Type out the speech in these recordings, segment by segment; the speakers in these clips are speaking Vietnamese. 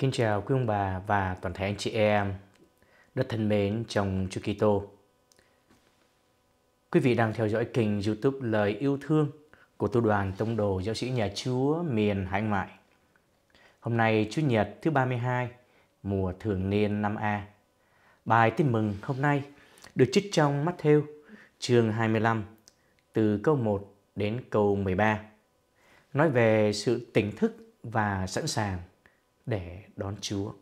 Kính chào quý ông bà và toàn thể anh chị em rất thân mến trong Chúa Kitô. Quý vị đang theo dõi kênh YouTube Lời yêu thương của tu đoàn Tông đồ Giáo sĩ Nhà Chúa miền Hải ngoại. Hôm nay Chủ nhật thứ 32, mùa thường niên năm A. Bài tin mừng hôm nay được trích trong Matthew chương 25 từ câu 1 đến câu 13. Nói về sự tỉnh thức và sẵn sàng để đón Chúa.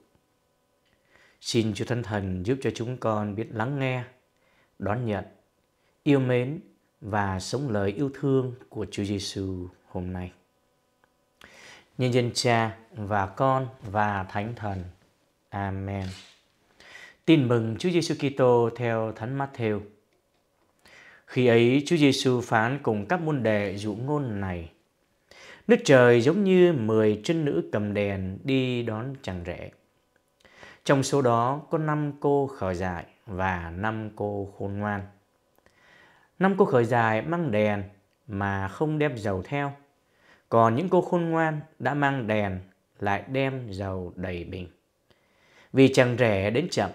Xin Chúa Thánh Thần giúp cho chúng con biết lắng nghe, đón nhận, yêu mến và sống lời yêu thương của Chúa Giêsu hôm nay. Nhân dân Cha và Con và Thánh Thần. Amen. Tin mừng Chúa Giêsu Kitô theo Thánh Matthew. Khi ấy Chúa Giêsu phán cùng các môn đệ dụ ngôn này: Nước trời giống như 10 trinh nữ cầm đèn đi đón chàng rể. Trong số đó có 5 cô khởi dài và 5 cô khôn ngoan. 5 cô khởi dài mang đèn mà không đem dầu theo. Còn những cô khôn ngoan đã mang đèn lại đem dầu đầy bình. Vì chàng rể đến chậm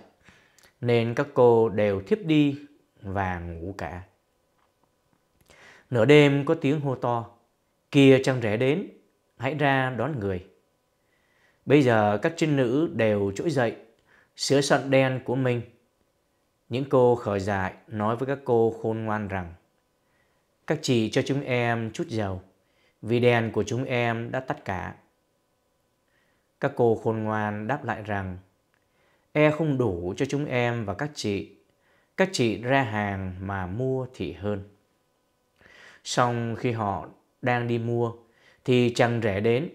nên các cô đều thiếp đi và ngủ cả. Nửa đêm có tiếng hô to kia trăng rẽ đến, hãy ra đón người. Bây giờ các trinh nữ đều trỗi dậy, sửa soạn đen của mình. Những cô khởi dại nói với các cô khôn ngoan rằng Các chị cho chúng em chút dầu, vì đèn của chúng em đã tắt cả. Các cô khôn ngoan đáp lại rằng E không đủ cho chúng em và các chị, các chị ra hàng mà mua thì hơn. song khi họ đang đi mua thì chàng rể đến.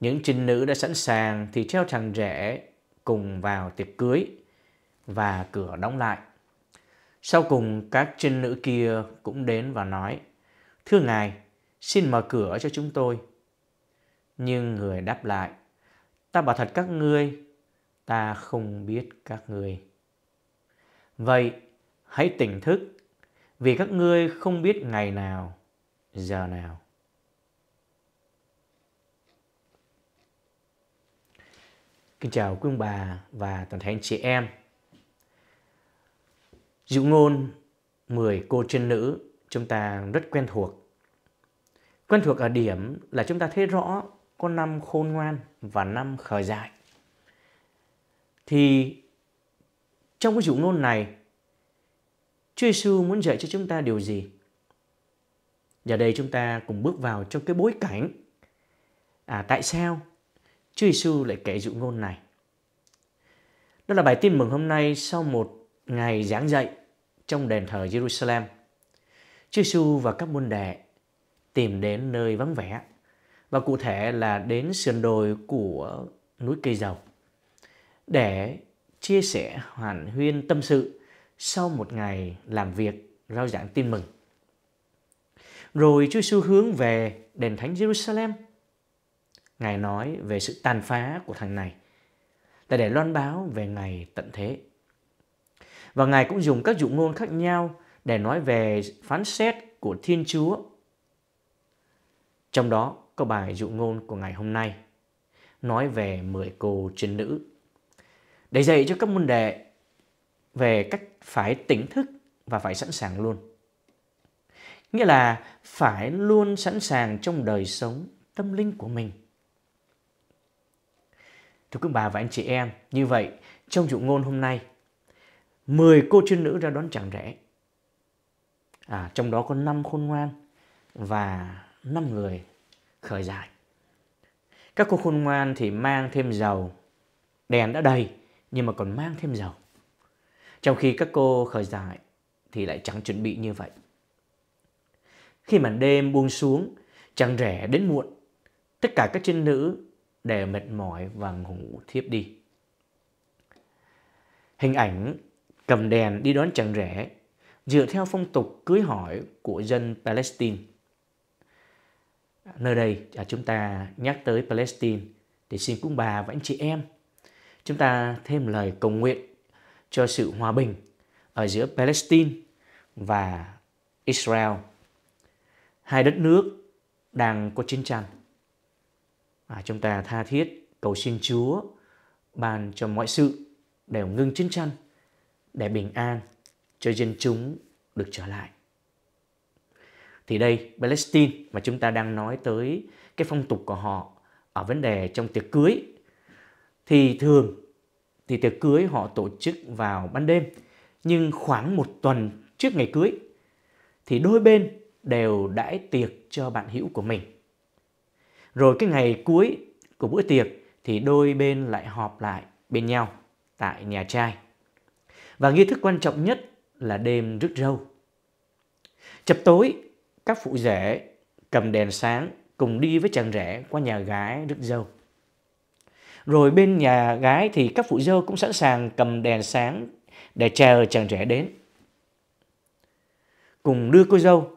Những trinh nữ đã sẵn sàng thì treo chàng rể cùng vào tiệc cưới và cửa đóng lại. Sau cùng các trinh nữ kia cũng đến và nói Thưa ngài, xin mở cửa cho chúng tôi. Nhưng người đáp lại Ta bảo thật các ngươi, ta không biết các ngươi. Vậy, hãy tỉnh thức, vì các ngươi không biết ngày nào giờ nào Kính chào quý ông bà và toàn thể anh chị em Dụ ngôn 10 cô chân nữ chúng ta rất quen thuộc Quen thuộc ở điểm là chúng ta thấy rõ có năm khôn ngoan và năm khởi dại Thì trong cái dụ ngôn này Chúa Giêsu muốn dạy cho chúng ta điều gì? Giờ đây chúng ta cùng bước vào trong cái bối cảnh. À, tại sao Chúa Giêsu lại kể dụ ngôn này? Đó là bài tin mừng hôm nay sau một ngày giảng dạy trong đền thờ Jerusalem. Chúa Giêsu và các môn đệ tìm đến nơi vắng vẻ và cụ thể là đến sườn đồi của núi cây dầu để chia sẻ hoàn huyên tâm sự sau một ngày làm việc rao giảng tin mừng rồi Chúa Giêsu hướng về đền thánh Jerusalem. Ngài nói về sự tàn phá của thằng này là để loan báo về ngày tận thế. Và Ngài cũng dùng các dụ ngôn khác nhau để nói về phán xét của Thiên Chúa. Trong đó có bài dụ ngôn của ngày hôm nay nói về mười cô trinh nữ để dạy cho các môn đệ về cách phải tỉnh thức và phải sẵn sàng luôn nghĩa là phải luôn sẵn sàng trong đời sống tâm linh của mình. Thưa quý bà và anh chị em, như vậy trong dụ ngôn hôm nay, 10 cô chuyên nữ ra đón chàng rẽ. À, trong đó có 5 khôn ngoan và 5 người khởi giải. Các cô khôn ngoan thì mang thêm dầu, đèn đã đầy nhưng mà còn mang thêm dầu. Trong khi các cô khởi giải thì lại chẳng chuẩn bị như vậy. Khi màn đêm buông xuống, chẳng rẻ đến muộn, tất cả các trinh nữ đều mệt mỏi và ngủ thiếp đi. Hình ảnh cầm đèn đi đón chàng rể dựa theo phong tục cưới hỏi của dân Palestine. Nơi đây à, chúng ta nhắc tới Palestine để xin cũng bà và anh chị em chúng ta thêm lời cầu nguyện cho sự hòa bình ở giữa Palestine và Israel hai đất nước đang có chiến tranh. À, chúng ta tha thiết cầu xin Chúa ban cho mọi sự đều ngưng chiến tranh để bình an cho dân chúng được trở lại. Thì đây, Palestine mà chúng ta đang nói tới cái phong tục của họ ở vấn đề trong tiệc cưới thì thường thì tiệc cưới họ tổ chức vào ban đêm nhưng khoảng một tuần trước ngày cưới thì đôi bên đều đãi tiệc cho bạn hữu của mình. Rồi cái ngày cuối của bữa tiệc thì đôi bên lại họp lại bên nhau tại nhà trai. Và nghi thức quan trọng nhất là đêm rước râu. Chập tối, các phụ rể cầm đèn sáng cùng đi với chàng rể qua nhà gái rước dâu. Rồi bên nhà gái thì các phụ dâu cũng sẵn sàng cầm đèn sáng để chờ chàng rể đến. Cùng đưa cô dâu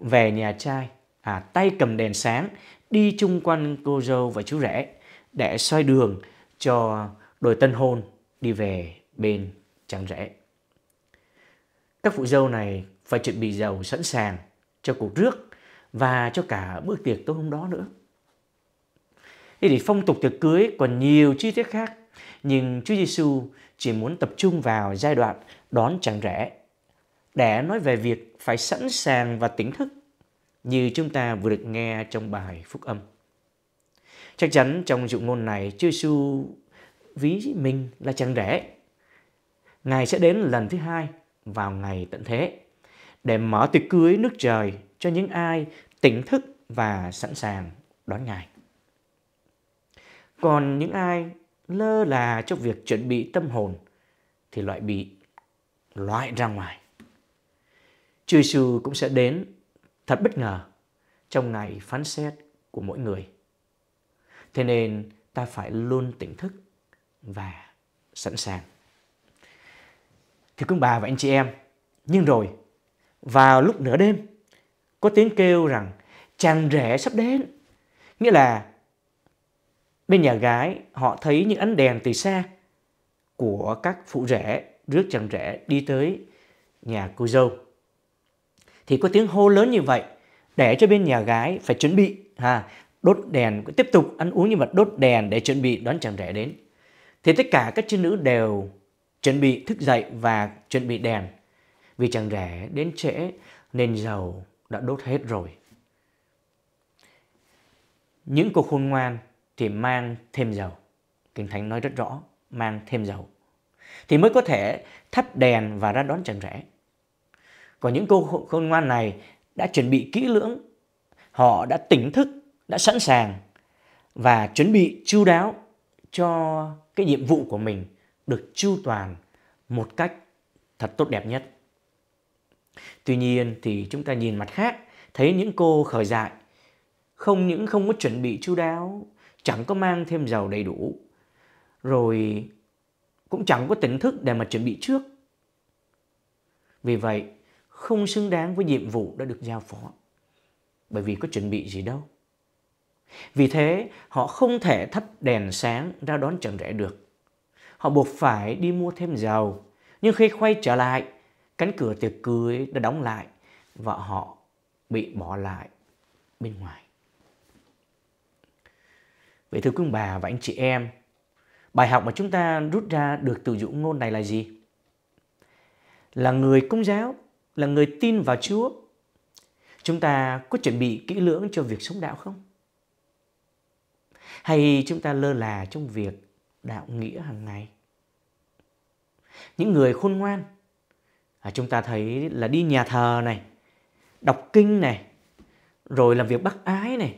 về nhà trai, à, tay cầm đèn sáng, đi chung quanh cô dâu và chú rể để soi đường cho đôi tân hôn đi về bên chàng rể. Các phụ dâu này phải chuẩn bị giàu sẵn sàng cho cuộc rước và cho cả bữa tiệc tối hôm đó nữa. Thế thì phong tục tiệc cưới còn nhiều chi tiết khác, nhưng Chúa Giêsu chỉ muốn tập trung vào giai đoạn đón chàng rể để nói về việc phải sẵn sàng và tỉnh thức như chúng ta vừa được nghe trong bài phúc âm. Chắc chắn trong dụng ngôn này Chúa Giêsu ví mình là chàng rể. Ngài sẽ đến lần thứ hai vào ngày tận thế để mở tiệc cưới nước trời cho những ai tỉnh thức và sẵn sàng đón Ngài. Còn những ai lơ là trong việc chuẩn bị tâm hồn thì loại bị loại ra ngoài. Chúa Giêsu cũng sẽ đến thật bất ngờ trong ngày phán xét của mỗi người. Thế nên ta phải luôn tỉnh thức và sẵn sàng. Thưa quý bà và anh chị em, nhưng rồi vào lúc nửa đêm có tiếng kêu rằng chàng rể sắp đến. Nghĩa là bên nhà gái họ thấy những ánh đèn từ xa của các phụ rể rước chàng rể đi tới nhà cô dâu thì có tiếng hô lớn như vậy để cho bên nhà gái phải chuẩn bị ha đốt đèn tiếp tục ăn uống như vậy đốt đèn để chuẩn bị đón chàng rể đến thì tất cả các chư nữ đều chuẩn bị thức dậy và chuẩn bị đèn vì chàng rể đến trễ nên dầu đã đốt hết rồi những cô khôn ngoan thì mang thêm dầu kinh thánh nói rất rõ mang thêm dầu thì mới có thể thắp đèn và ra đón chàng rể còn những cô khôn ngoan này đã chuẩn bị kỹ lưỡng, họ đã tỉnh thức, đã sẵn sàng và chuẩn bị chu đáo cho cái nhiệm vụ của mình được chu toàn một cách thật tốt đẹp nhất. Tuy nhiên thì chúng ta nhìn mặt khác, thấy những cô khởi dại không những không có chuẩn bị chu đáo, chẳng có mang thêm dầu đầy đủ, rồi cũng chẳng có tỉnh thức để mà chuẩn bị trước. Vì vậy, không xứng đáng với nhiệm vụ đã được giao phó bởi vì có chuẩn bị gì đâu vì thế họ không thể thắp đèn sáng ra đón chẳng rẽ được họ buộc phải đi mua thêm dầu nhưng khi quay trở lại cánh cửa tiệc cưới đã đóng lại và họ bị bỏ lại bên ngoài vậy thưa quý bà và anh chị em bài học mà chúng ta rút ra được từ dũng ngôn này là gì là người công giáo là người tin vào Chúa, chúng ta có chuẩn bị kỹ lưỡng cho việc sống đạo không? Hay chúng ta lơ là trong việc đạo nghĩa hàng ngày? Những người khôn ngoan, à, chúng ta thấy là đi nhà thờ này, đọc kinh này, rồi làm việc bác ái này.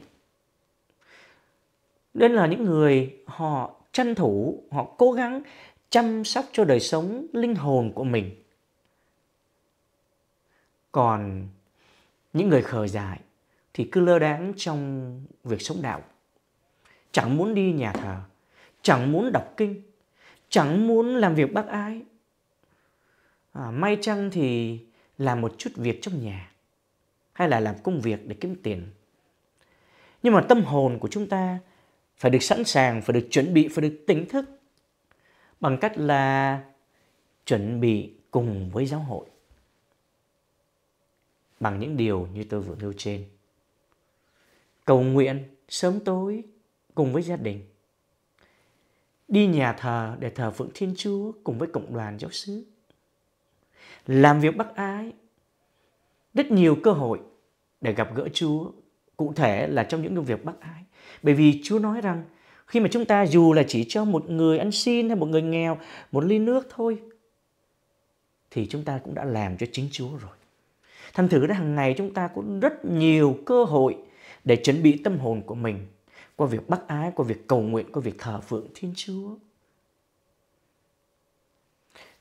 Nên là những người họ tranh thủ, họ cố gắng chăm sóc cho đời sống linh hồn của mình còn những người khờ dại thì cứ lơ đáng trong việc sống đạo. Chẳng muốn đi nhà thờ, chẳng muốn đọc kinh, chẳng muốn làm việc bác ái. À, may chăng thì làm một chút việc trong nhà hay là làm công việc để kiếm tiền. Nhưng mà tâm hồn của chúng ta phải được sẵn sàng, phải được chuẩn bị, phải được tỉnh thức bằng cách là chuẩn bị cùng với giáo hội bằng những điều như tôi vừa nêu trên. Cầu nguyện sớm tối cùng với gia đình. Đi nhà thờ để thờ phượng Thiên Chúa cùng với cộng đoàn giáo xứ. Làm việc bác ái. Rất nhiều cơ hội để gặp gỡ Chúa, cụ thể là trong những công việc bác ái. Bởi vì Chúa nói rằng khi mà chúng ta dù là chỉ cho một người ăn xin hay một người nghèo một ly nước thôi thì chúng ta cũng đã làm cho chính Chúa rồi. Thành thử ra hàng ngày chúng ta có rất nhiều cơ hội để chuẩn bị tâm hồn của mình qua việc bác ái, qua việc cầu nguyện, qua việc thờ phượng Thiên Chúa.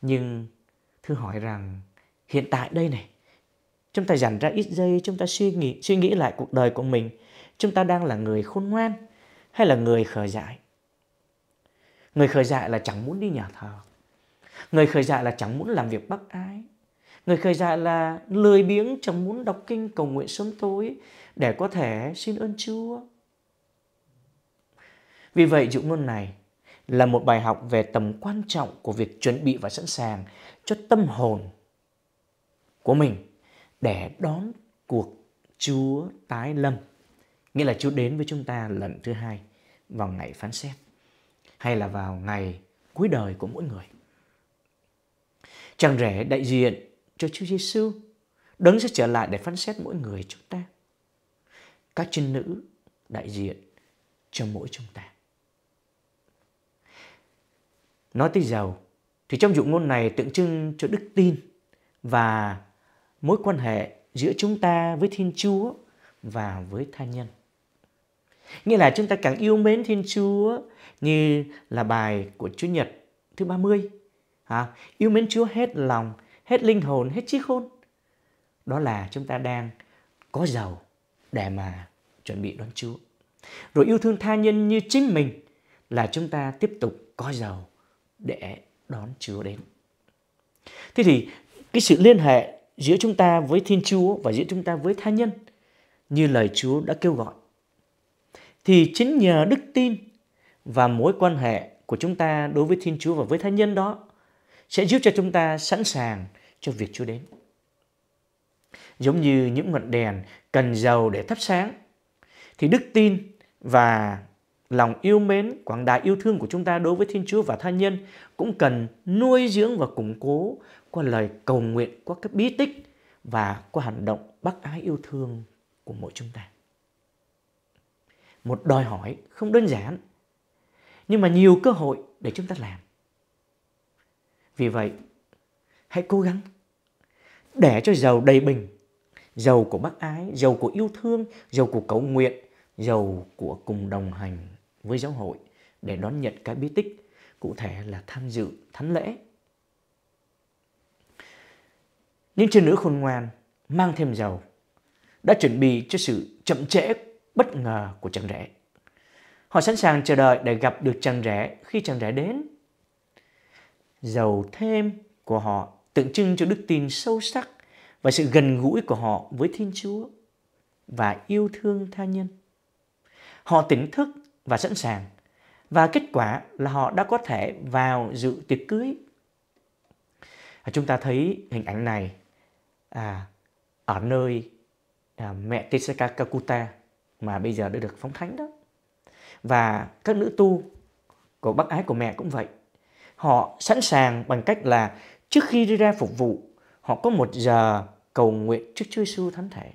Nhưng thưa hỏi rằng hiện tại đây này, chúng ta dành ra ít giây, chúng ta suy nghĩ suy nghĩ lại cuộc đời của mình, chúng ta đang là người khôn ngoan hay là người khờ dại? Người khờ dại là chẳng muốn đi nhà thờ. Người khờ dại là chẳng muốn làm việc bác ái. Người khởi dạy là lười biếng chẳng muốn đọc kinh cầu nguyện sớm tối để có thể xin ơn Chúa. Vì vậy dụ ngôn này là một bài học về tầm quan trọng của việc chuẩn bị và sẵn sàng cho tâm hồn của mình để đón cuộc Chúa tái lâm. Nghĩa là Chúa đến với chúng ta lần thứ hai vào ngày phán xét hay là vào ngày cuối đời của mỗi người. Chàng rể đại diện cho Chúa Giêsu, đấng sẽ trở lại để phán xét mỗi người chúng ta. Các chân nữ đại diện cho mỗi chúng ta. Nói tới giàu thì trong dụng ngôn này tượng trưng cho đức tin và mối quan hệ giữa chúng ta với Thiên Chúa và với tha nhân. Nghĩa là chúng ta càng yêu mến Thiên Chúa như là bài của Chúa Nhật thứ 30. À, yêu mến Chúa hết lòng, hết linh hồn, hết trí khôn. Đó là chúng ta đang có giàu để mà chuẩn bị đón Chúa. Rồi yêu thương tha nhân như chính mình là chúng ta tiếp tục có giàu để đón Chúa đến. Thế thì cái sự liên hệ giữa chúng ta với Thiên Chúa và giữa chúng ta với tha nhân như lời Chúa đã kêu gọi. Thì chính nhờ đức tin và mối quan hệ của chúng ta đối với Thiên Chúa và với tha nhân đó sẽ giúp cho chúng ta sẵn sàng cho việc Chúa đến. Giống như những ngọn đèn cần dầu để thắp sáng, thì đức tin và lòng yêu mến, quảng đại yêu thương của chúng ta đối với Thiên Chúa và tha nhân cũng cần nuôi dưỡng và củng cố qua lời cầu nguyện, qua các bí tích và qua hành động bác ái yêu thương của mỗi chúng ta. Một đòi hỏi không đơn giản, nhưng mà nhiều cơ hội để chúng ta làm. Vì vậy, hãy cố gắng để cho giàu đầy bình giàu của bác ái giàu của yêu thương giàu của cầu nguyện giàu của cùng đồng hành với giáo hội để đón nhận cái bí tích cụ thể là tham dự thánh lễ những chiên nữ khôn ngoan mang thêm giàu đã chuẩn bị cho sự chậm trễ bất ngờ của chàng rể họ sẵn sàng chờ đợi để gặp được chàng rể khi chàng rể đến giàu thêm của họ tượng trưng cho đức tin sâu sắc và sự gần gũi của họ với Thiên Chúa và yêu thương tha nhân. Họ tỉnh thức và sẵn sàng và kết quả là họ đã có thể vào dự tiệc cưới. À, chúng ta thấy hình ảnh này à, ở nơi à, mẹ Tisaka Kakuta mà bây giờ đã được phóng thánh đó. Và các nữ tu của bác Ái của mẹ cũng vậy. Họ sẵn sàng bằng cách là Trước khi đi ra phục vụ, họ có một giờ cầu nguyện trước Chúa Giêsu thánh thể.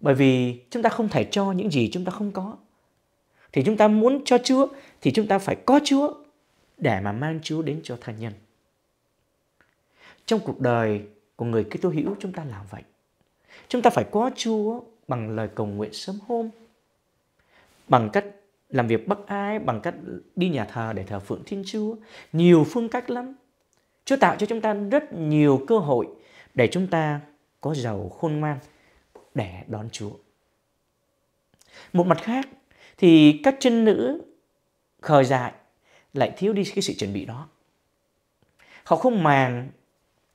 Bởi vì chúng ta không thể cho những gì chúng ta không có. Thì chúng ta muốn cho Chúa thì chúng ta phải có Chúa để mà mang Chúa đến cho tha nhân. Trong cuộc đời của người Kitô hữu chúng ta làm vậy. Chúng ta phải có Chúa bằng lời cầu nguyện sớm hôm, bằng cách làm việc bất ai bằng cách đi nhà thờ để thờ phượng Thiên Chúa. Nhiều phương cách lắm. Chúa tạo cho chúng ta rất nhiều cơ hội để chúng ta có giàu khôn ngoan để đón Chúa. Một mặt khác thì các chân nữ khởi dại lại thiếu đi cái sự chuẩn bị đó. Họ không màng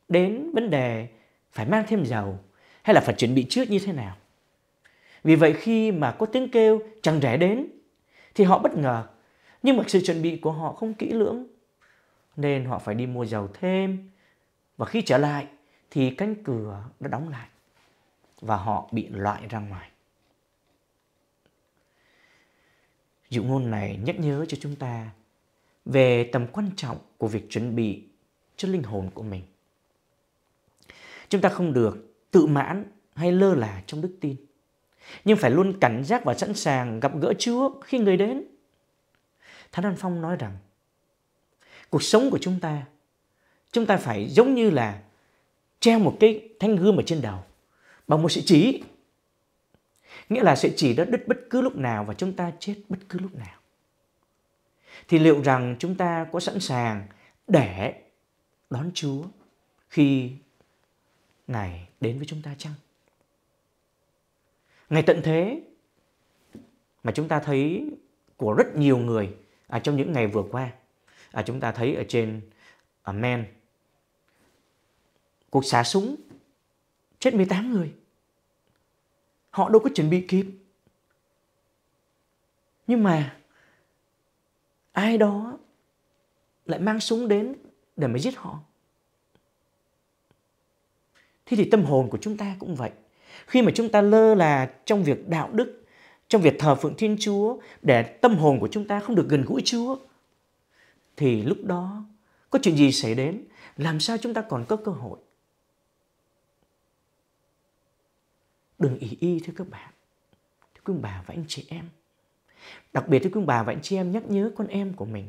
đến vấn đề phải mang thêm dầu hay là phải chuẩn bị trước như thế nào. Vì vậy khi mà có tiếng kêu chẳng rẽ đến thì họ bất ngờ nhưng mà sự chuẩn bị của họ không kỹ lưỡng nên họ phải đi mua dầu thêm. Và khi trở lại thì cánh cửa đã đóng lại và họ bị loại ra ngoài. Dụ ngôn này nhắc nhớ cho chúng ta về tầm quan trọng của việc chuẩn bị cho linh hồn của mình. Chúng ta không được tự mãn hay lơ là trong đức tin, nhưng phải luôn cảnh giác và sẵn sàng gặp gỡ Chúa khi người đến. Thánh An Phong nói rằng, cuộc sống của chúng ta chúng ta phải giống như là treo một cái thanh gươm ở trên đầu bằng một sự chỉ nghĩa là sự chỉ đó đứt bất cứ lúc nào và chúng ta chết bất cứ lúc nào thì liệu rằng chúng ta có sẵn sàng để đón Chúa khi Ngài đến với chúng ta chăng? Ngày tận thế mà chúng ta thấy của rất nhiều người à, trong những ngày vừa qua à, chúng ta thấy ở trên ở à, men cuộc xả súng chết 18 người họ đâu có chuẩn bị kịp nhưng mà ai đó lại mang súng đến để mà giết họ thế thì tâm hồn của chúng ta cũng vậy khi mà chúng ta lơ là trong việc đạo đức trong việc thờ phượng thiên chúa để tâm hồn của chúng ta không được gần gũi chúa thì lúc đó có chuyện gì xảy đến làm sao chúng ta còn có cơ hội đừng ý y thưa các bạn thưa quý bà và anh chị em đặc biệt thưa quý bà và anh chị em nhắc nhớ con em của mình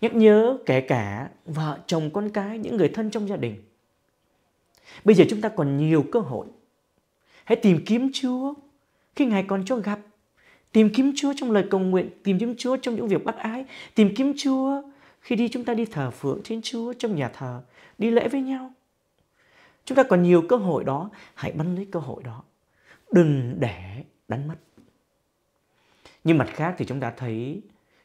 nhắc nhớ kể cả vợ chồng con cái những người thân trong gia đình bây giờ chúng ta còn nhiều cơ hội hãy tìm kiếm chúa khi ngài còn cho gặp tìm kiếm chúa trong lời cầu nguyện tìm kiếm chúa trong những việc bác ái tìm kiếm chúa khi đi chúng ta đi thờ phượng Thiên Chúa trong nhà thờ, đi lễ với nhau. Chúng ta còn nhiều cơ hội đó, hãy bắt lấy cơ hội đó. Đừng để đánh mất. Nhưng mặt khác thì chúng ta thấy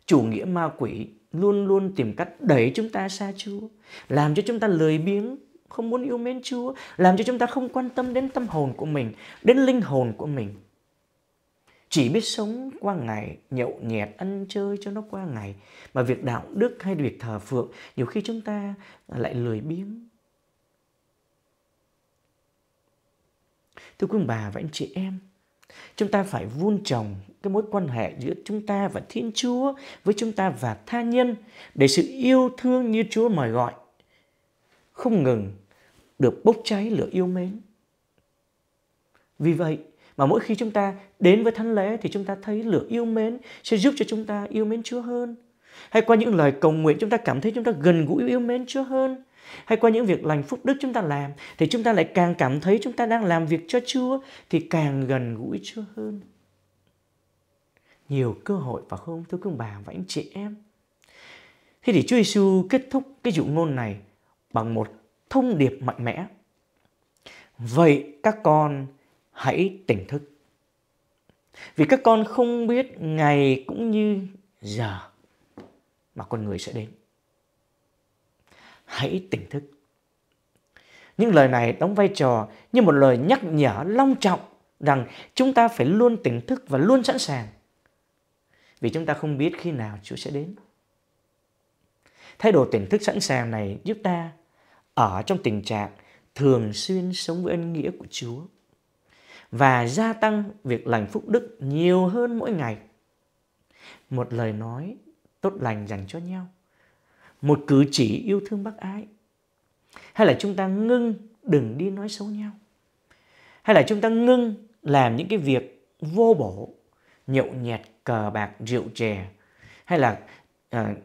chủ nghĩa ma quỷ luôn luôn tìm cách đẩy chúng ta xa Chúa, làm cho chúng ta lười biếng, không muốn yêu mến Chúa, làm cho chúng ta không quan tâm đến tâm hồn của mình, đến linh hồn của mình chỉ biết sống qua ngày, nhậu nhẹt, ăn chơi cho nó qua ngày. Mà việc đạo đức hay việc thờ phượng, nhiều khi chúng ta lại lười biếng. Thưa quý bà và anh chị em, chúng ta phải vun trồng cái mối quan hệ giữa chúng ta và Thiên Chúa, với chúng ta và tha nhân, để sự yêu thương như Chúa mời gọi, không ngừng được bốc cháy lửa yêu mến. Vì vậy, mà mỗi khi chúng ta đến với thánh lễ thì chúng ta thấy lửa yêu mến sẽ giúp cho chúng ta yêu mến Chúa hơn. Hay qua những lời cầu nguyện chúng ta cảm thấy chúng ta gần gũi yêu mến Chúa hơn. Hay qua những việc lành phúc đức chúng ta làm thì chúng ta lại càng cảm thấy chúng ta đang làm việc cho Chúa thì càng gần gũi Chúa hơn. Nhiều cơ hội phải không thưa quý bà và anh chị em? Thế thì Chúa Giêsu kết thúc cái dụ ngôn này bằng một thông điệp mạnh mẽ. Vậy các con hãy tỉnh thức. Vì các con không biết ngày cũng như giờ mà con người sẽ đến. Hãy tỉnh thức. Những lời này đóng vai trò như một lời nhắc nhở long trọng rằng chúng ta phải luôn tỉnh thức và luôn sẵn sàng. Vì chúng ta không biết khi nào Chúa sẽ đến. Thái độ tỉnh thức sẵn sàng này giúp ta ở trong tình trạng thường xuyên sống với ân nghĩa của Chúa và gia tăng việc lành phúc đức nhiều hơn mỗi ngày. Một lời nói tốt lành dành cho nhau, một cử chỉ yêu thương bác ái, hay là chúng ta ngưng đừng đi nói xấu nhau, hay là chúng ta ngưng làm những cái việc vô bổ, nhậu nhẹt, cờ bạc, rượu chè, hay là à,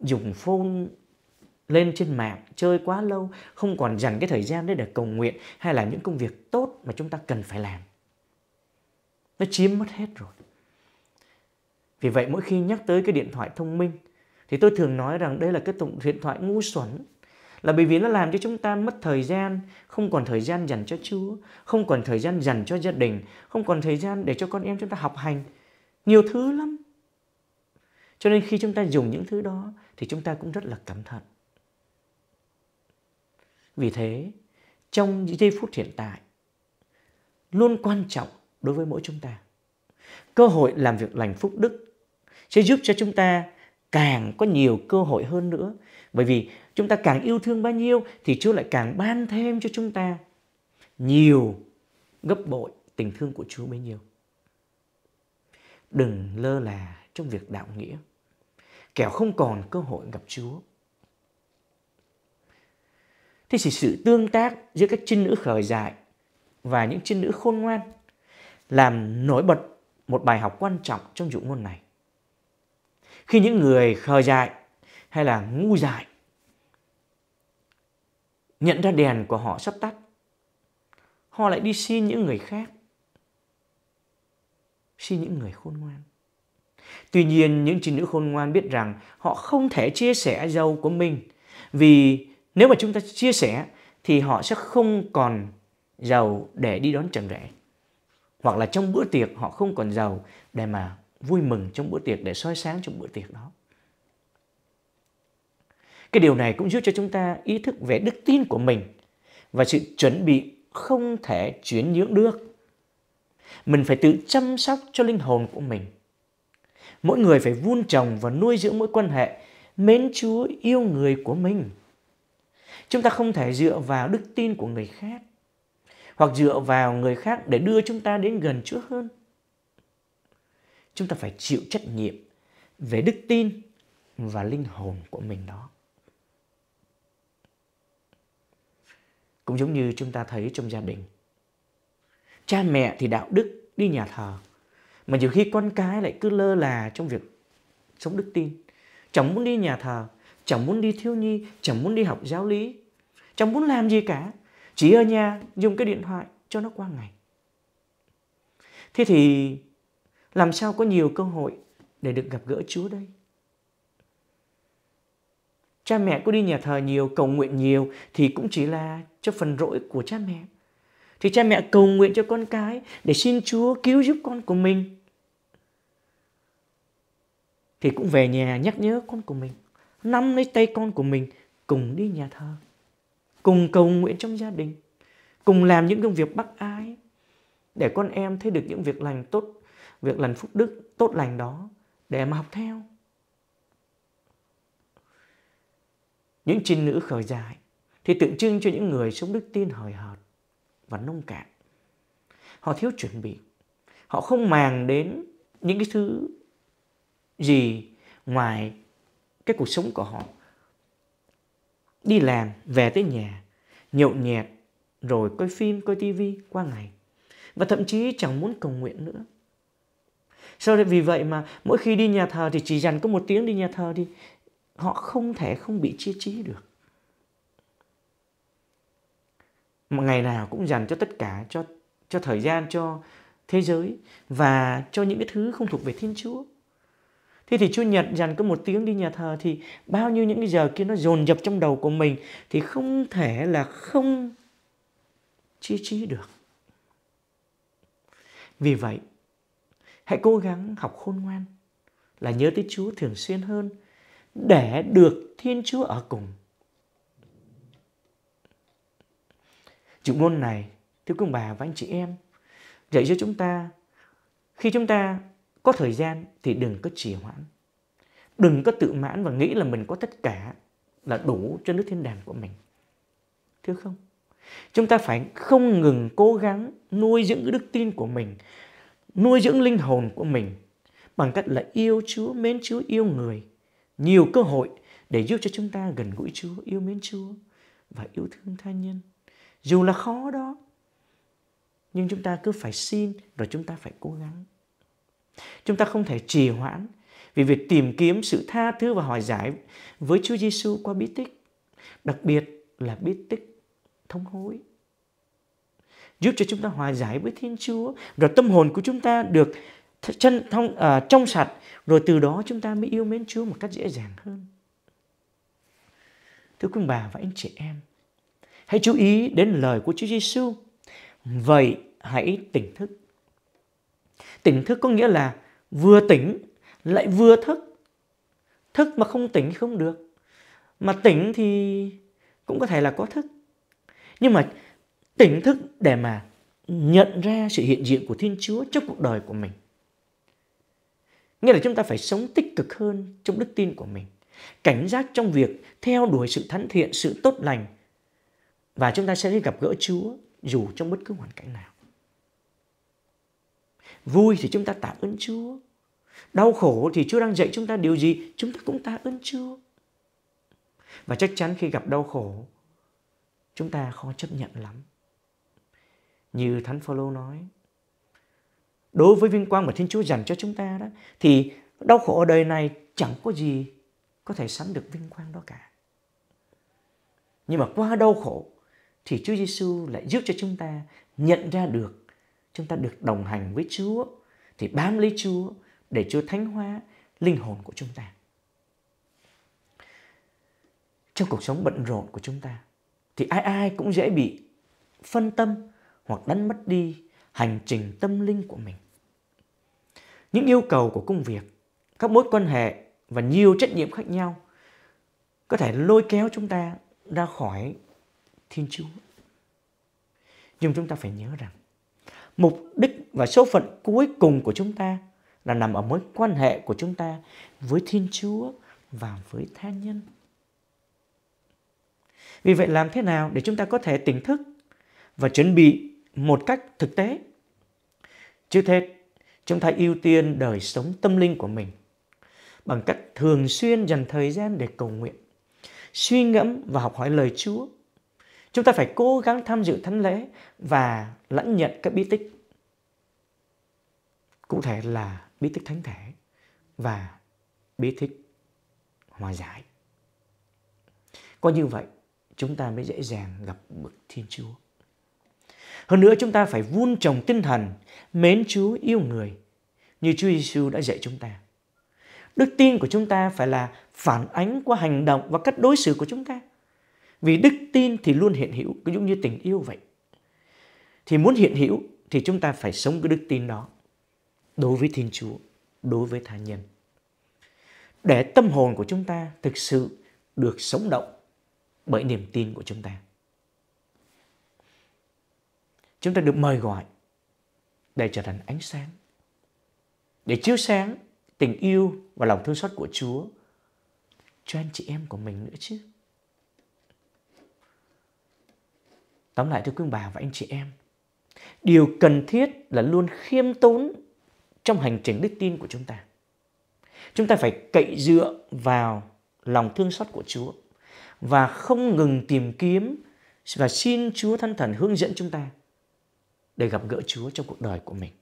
dùng phone lên trên mạng chơi quá lâu không còn dành cái thời gian đấy để cầu nguyện hay là những công việc tốt mà chúng ta cần phải làm nó chiếm mất hết rồi vì vậy mỗi khi nhắc tới cái điện thoại thông minh thì tôi thường nói rằng đây là cái điện thoại ngu xuẩn là bởi vì nó làm cho chúng ta mất thời gian, không còn thời gian dành cho Chúa, không còn thời gian dành cho gia đình, không còn thời gian để cho con em chúng ta học hành. Nhiều thứ lắm. Cho nên khi chúng ta dùng những thứ đó thì chúng ta cũng rất là cẩn thận. Vì thế, trong những giây phút hiện tại, luôn quan trọng đối với mỗi chúng ta. Cơ hội làm việc lành phúc đức sẽ giúp cho chúng ta càng có nhiều cơ hội hơn nữa. Bởi vì chúng ta càng yêu thương bao nhiêu thì Chúa lại càng ban thêm cho chúng ta nhiều gấp bội tình thương của Chúa bấy nhiêu. Đừng lơ là trong việc đạo nghĩa. Kẻo không còn cơ hội gặp Chúa thế thì sự tương tác giữa các chân nữ khởi dại và những chân nữ khôn ngoan làm nổi bật một bài học quan trọng trong dụ ngôn này. Khi những người khờ dại hay là ngu dại nhận ra đèn của họ sắp tắt, họ lại đi xin những người khác, xin những người khôn ngoan. Tuy nhiên, những chị nữ khôn ngoan biết rằng họ không thể chia sẻ dâu của mình vì nếu mà chúng ta chia sẻ thì họ sẽ không còn giàu để đi đón trần rể. Hoặc là trong bữa tiệc họ không còn giàu để mà vui mừng trong bữa tiệc, để soi sáng trong bữa tiệc đó. Cái điều này cũng giúp cho chúng ta ý thức về đức tin của mình và sự chuẩn bị không thể chuyển nhượng được. Mình phải tự chăm sóc cho linh hồn của mình. Mỗi người phải vun trồng và nuôi dưỡng mối quan hệ mến Chúa yêu người của mình. Chúng ta không thể dựa vào đức tin của người khác hoặc dựa vào người khác để đưa chúng ta đến gần Chúa hơn. Chúng ta phải chịu trách nhiệm về đức tin và linh hồn của mình đó. Cũng giống như chúng ta thấy trong gia đình. Cha mẹ thì đạo đức đi nhà thờ, mà nhiều khi con cái lại cứ lơ là trong việc sống đức tin. Chẳng muốn đi nhà thờ, chẳng muốn đi thiếu nhi, chẳng muốn đi học giáo lý, chẳng muốn làm gì cả chỉ ở nhà dùng cái điện thoại cho nó qua ngày thế thì làm sao có nhiều cơ hội để được gặp gỡ chúa đây cha mẹ có đi nhà thờ nhiều cầu nguyện nhiều thì cũng chỉ là cho phần rỗi của cha mẹ thì cha mẹ cầu nguyện cho con cái để xin chúa cứu giúp con của mình thì cũng về nhà nhắc nhớ con của mình nắm lấy tay con của mình cùng đi nhà thờ cùng cầu nguyện trong gia đình, cùng làm những công việc bác ái để con em thấy được những việc lành tốt, việc lành phúc đức tốt lành đó để mà học theo. Những trinh nữ khởi dài thì tượng trưng cho những người sống đức tin hời hợt và nông cạn. Họ thiếu chuẩn bị. Họ không màng đến những cái thứ gì ngoài cái cuộc sống của họ Đi làm, về tới nhà, nhậu nhẹt, rồi coi phim, coi tivi qua ngày. Và thậm chí chẳng muốn cầu nguyện nữa. Sau đó vì vậy mà mỗi khi đi nhà thờ thì chỉ dành có một tiếng đi nhà thờ đi. Họ không thể không bị chia trí được. Mà ngày nào cũng dành cho tất cả, cho cho thời gian, cho thế giới và cho những cái thứ không thuộc về Thiên Chúa. Thế thì Chúa Nhật dành cứ một tiếng đi nhà thờ thì bao nhiêu những cái giờ kia nó dồn dập trong đầu của mình thì không thể là không chi trí được. Vì vậy, hãy cố gắng học khôn ngoan là nhớ tới Chúa thường xuyên hơn để được Thiên Chúa ở cùng. chủ ngôn này, thưa quý bà và anh chị em, dạy cho chúng ta khi chúng ta có thời gian thì đừng có trì hoãn. Đừng có tự mãn và nghĩ là mình có tất cả là đủ cho nước thiên đàng của mình. Thưa không? Chúng ta phải không ngừng cố gắng nuôi dưỡng đức tin của mình, nuôi dưỡng linh hồn của mình bằng cách là yêu Chúa, mến Chúa, yêu người. Nhiều cơ hội để giúp cho chúng ta gần gũi Chúa, yêu mến Chúa và yêu thương tha nhân. Dù là khó đó, nhưng chúng ta cứ phải xin rồi chúng ta phải cố gắng Chúng ta không thể trì hoãn vì việc tìm kiếm sự tha thứ và hòa giải với Chúa Giêsu qua bí tích, đặc biệt là bí tích thống hối. Giúp cho chúng ta hòa giải với Thiên Chúa, rồi tâm hồn của chúng ta được chân thông uh, trong sạch, rồi từ đó chúng ta mới yêu mến Chúa một cách dễ dàng hơn. Thưa quý bà và anh chị em, hãy chú ý đến lời của Chúa Giêsu. Vậy hãy tỉnh thức Tỉnh thức có nghĩa là vừa tỉnh lại vừa thức. Thức mà không tỉnh không được. Mà tỉnh thì cũng có thể là có thức. Nhưng mà tỉnh thức để mà nhận ra sự hiện diện của Thiên Chúa trong cuộc đời của mình. Nghĩa là chúng ta phải sống tích cực hơn trong đức tin của mình. Cảnh giác trong việc theo đuổi sự thánh thiện, sự tốt lành. Và chúng ta sẽ gặp gỡ Chúa dù trong bất cứ hoàn cảnh nào. Vui thì chúng ta tạ ơn Chúa. Đau khổ thì Chúa đang dạy chúng ta điều gì, chúng ta cũng tạ ơn Chúa. Và chắc chắn khi gặp đau khổ, chúng ta khó chấp nhận lắm. Như Thánh Phaolô nói, đối với vinh quang mà Thiên Chúa dành cho chúng ta đó, thì đau khổ ở đời này chẳng có gì có thể sánh được vinh quang đó cả. Nhưng mà qua đau khổ thì Chúa Giêsu lại giúp cho chúng ta nhận ra được chúng ta được đồng hành với Chúa thì bám lấy Chúa để Chúa thánh hóa linh hồn của chúng ta. Trong cuộc sống bận rộn của chúng ta thì ai ai cũng dễ bị phân tâm hoặc đánh mất đi hành trình tâm linh của mình. Những yêu cầu của công việc, các mối quan hệ và nhiều trách nhiệm khác nhau có thể lôi kéo chúng ta ra khỏi Thiên Chúa. Nhưng chúng ta phải nhớ rằng mục đích và số phận cuối cùng của chúng ta là nằm ở mối quan hệ của chúng ta với Thiên Chúa và với tha nhân. Vì vậy làm thế nào để chúng ta có thể tỉnh thức và chuẩn bị một cách thực tế? Trước hết, chúng ta ưu tiên đời sống tâm linh của mình bằng cách thường xuyên dành thời gian để cầu nguyện, suy ngẫm và học hỏi lời Chúa Chúng ta phải cố gắng tham dự thánh lễ và lãnh nhận các bí tích. Cụ thể là bí tích thánh thể và bí tích hòa giải. Có như vậy, chúng ta mới dễ dàng gặp bậc Thiên Chúa. Hơn nữa chúng ta phải vun trồng tinh thần mến Chúa yêu người như Chúa Giêsu đã dạy chúng ta. Đức tin của chúng ta phải là phản ánh qua hành động và cách đối xử của chúng ta. Vì đức tin thì luôn hiện hữu, cứ giống như tình yêu vậy. Thì muốn hiện hữu thì chúng ta phải sống cái đức tin đó đối với Thiên Chúa, đối với tha nhân. Để tâm hồn của chúng ta thực sự được sống động bởi niềm tin của chúng ta. Chúng ta được mời gọi để trở thành ánh sáng, để chiếu sáng tình yêu và lòng thương xót của Chúa cho anh chị em của mình nữa chứ. Tóm lại thưa quý bà và anh chị em, điều cần thiết là luôn khiêm tốn trong hành trình đức tin của chúng ta. Chúng ta phải cậy dựa vào lòng thương xót của Chúa và không ngừng tìm kiếm và xin Chúa thân thần hướng dẫn chúng ta để gặp gỡ Chúa trong cuộc đời của mình.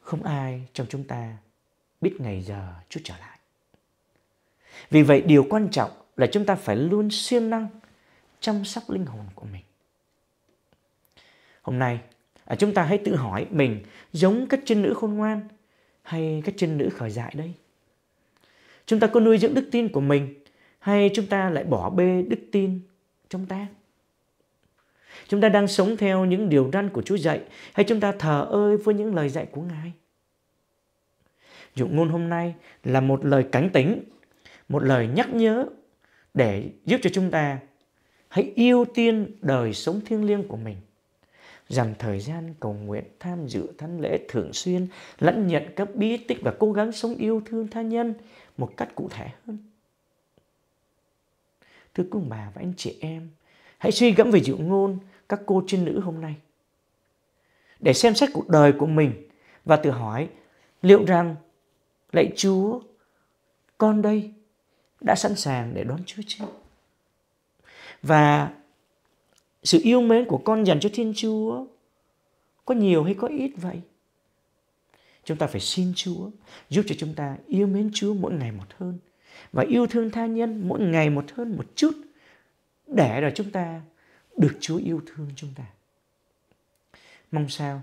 Không ai trong chúng ta biết ngày giờ Chúa trở lại. Vì vậy điều quan trọng là chúng ta phải luôn siêng năng chăm sóc linh hồn của mình. Hôm nay, à, chúng ta hãy tự hỏi mình giống các chân nữ khôn ngoan hay các chân nữ khởi dại đây? Chúng ta có nuôi dưỡng đức tin của mình hay chúng ta lại bỏ bê đức tin trong ta? Chúng ta đang sống theo những điều răn của Chúa dạy hay chúng ta thờ ơ với những lời dạy của Ngài? Dụ ngôn hôm nay là một lời cảnh tỉnh, một lời nhắc nhớ để giúp cho chúng ta hãy ưu tiên đời sống thiêng liêng của mình dành thời gian cầu nguyện tham dự thánh lễ thường xuyên lẫn nhận các bí tích và cố gắng sống yêu thương tha nhân một cách cụ thể hơn thưa cô, bà và anh chị em hãy suy gẫm về dịu ngôn các cô trên nữ hôm nay để xem xét cuộc đời của mình và tự hỏi liệu rằng lạy chúa con đây đã sẵn sàng để đón Chúa chứ? Và sự yêu mến của con dành cho Thiên Chúa có nhiều hay có ít vậy? Chúng ta phải xin Chúa giúp cho chúng ta yêu mến Chúa mỗi ngày một hơn và yêu thương tha nhân mỗi ngày một hơn một chút để rồi chúng ta được Chúa yêu thương chúng ta. Mong sao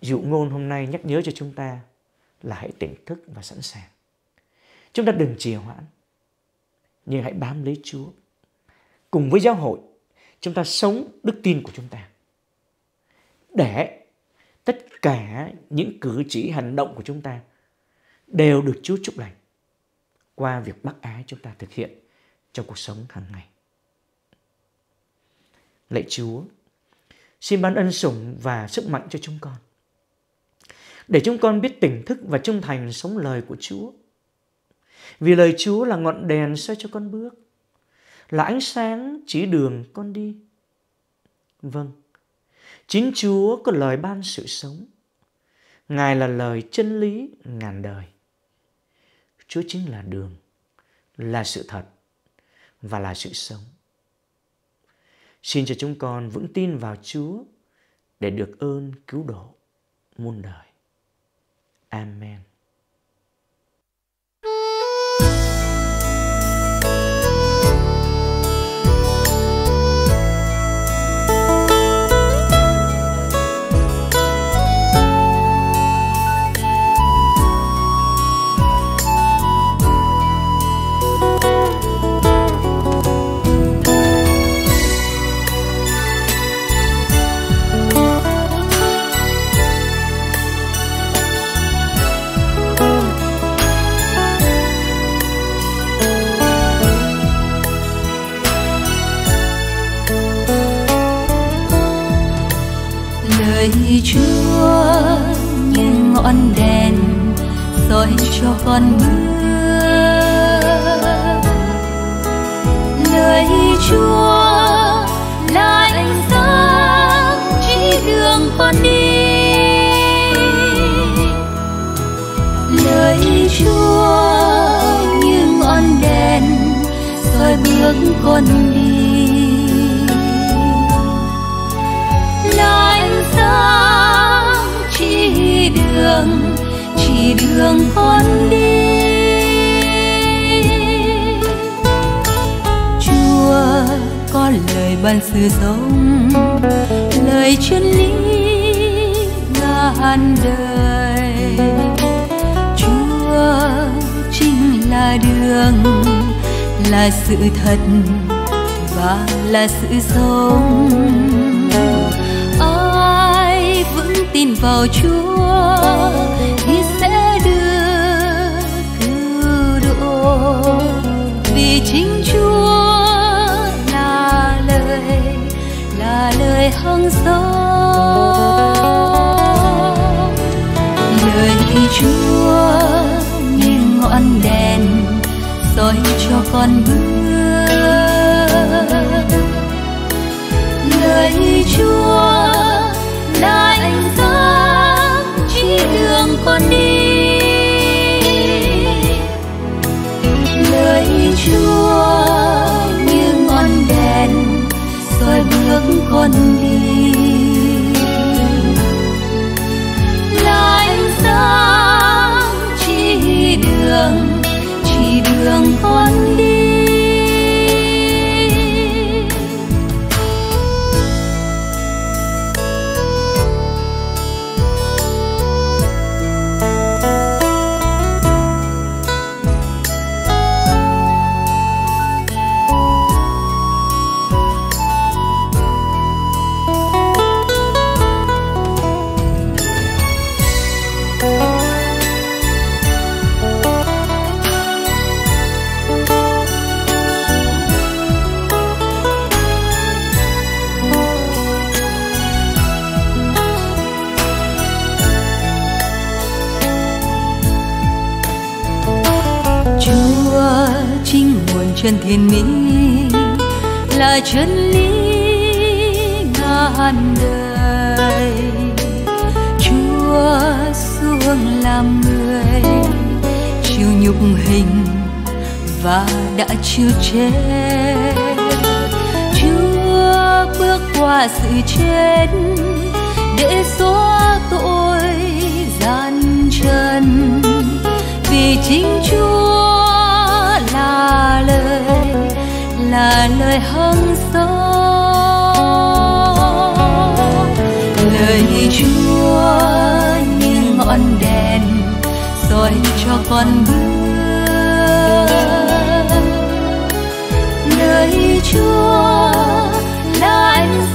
dụ ngôn hôm nay nhắc nhớ cho chúng ta là hãy tỉnh thức và sẵn sàng. Chúng ta đừng trì hoãn nhưng hãy bám lấy Chúa. Cùng với giáo hội, chúng ta sống đức tin của chúng ta. Để tất cả những cử chỉ hành động của chúng ta đều được Chúa chúc lành qua việc bác ái chúng ta thực hiện trong cuộc sống hàng ngày. Lạy Chúa, xin ban ân sủng và sức mạnh cho chúng con. Để chúng con biết tỉnh thức và trung thành sống lời của Chúa vì lời Chúa là ngọn đèn soi cho con bước, là ánh sáng chỉ đường con đi. Vâng, chính Chúa có lời ban sự sống. Ngài là lời chân lý ngàn đời. Chúa chính là đường, là sự thật và là sự sống. Xin cho chúng con vững tin vào Chúa để được ơn cứu độ muôn đời. Amen. lời chúa như ngọn đèn soi cho con bước lời chúa là ánh sáng chỉ đường con đi lời chúa như ngọn đèn soi bước con đi lại sáng chỉ đường chỉ đường con đi chúa có lời ban sự sống lời chân lý ngàn đời chúa chính là đường là sự thật và là sự sống tin vào Chúa thì sẽ được cứu độ vì chính Chúa là lời là lời hằng sống lời Chúa như ngọn đèn soi cho con bước lời Chúa con đi lời chúa như ngọn đèn soi bước con đi là ánh chân thiên mỹ là chân lý ngàn đời chúa xuống làm người chịu nhục hình và đã chịu chết chúa bước qua sự chết để xóa tội gian chân vì chính chúa lời là lời hăng gió lời chúa như ngọn đèn soi cho con bước lời chúa là ánh